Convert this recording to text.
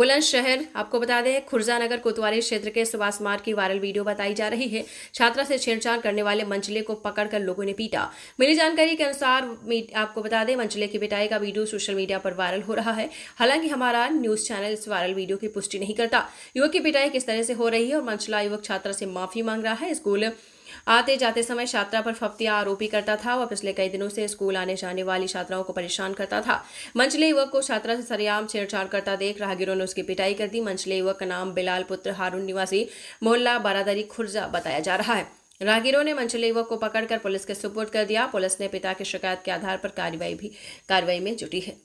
बुलंदशहर आपको बता दें खुर्जानगर कोतवाली क्षेत्र के सुभाष मार की वायरल वीडियो बताई जा रही है छात्रा से छेड़छाड़ करने वाले मंचले को पकड़कर लोगों ने पीटा मिली जानकारी के अनुसार आपको बता दें मंचले की पिटाई का वीडियो सोशल मीडिया पर वायरल हो रहा है हालांकि हमारा न्यूज चैनल इस वायरल वीडियो की पुष्टि नहीं करता युवक की पिटाई किस तरह से हो रही है और मंचला युवक छात्रा से माफी मांग रहा है स्कूल आते जाते समय छात्रा पर फपतिया आरोपी करता था वह पिछले कई दिनों से स्कूल आने जाने वाली छात्राओं को परेशान करता था मंचले युवक को छात्रा से सरेआम छेड़छाड़ करता देख राहगीरों ने उसकी पिटाई कर दी मंचले युवक का नाम बिलाल पुत्र हारून निवासी मोहल्ला बारादरी खुर्जा बताया जा रहा है राहगीरों ने मंचले युवक को पकड़कर पुलिस के सुपुर्द कर दिया पुलिस ने पिता की शिकायत के आधार पर कार्रवाई भी कार्रवाई में जुटी है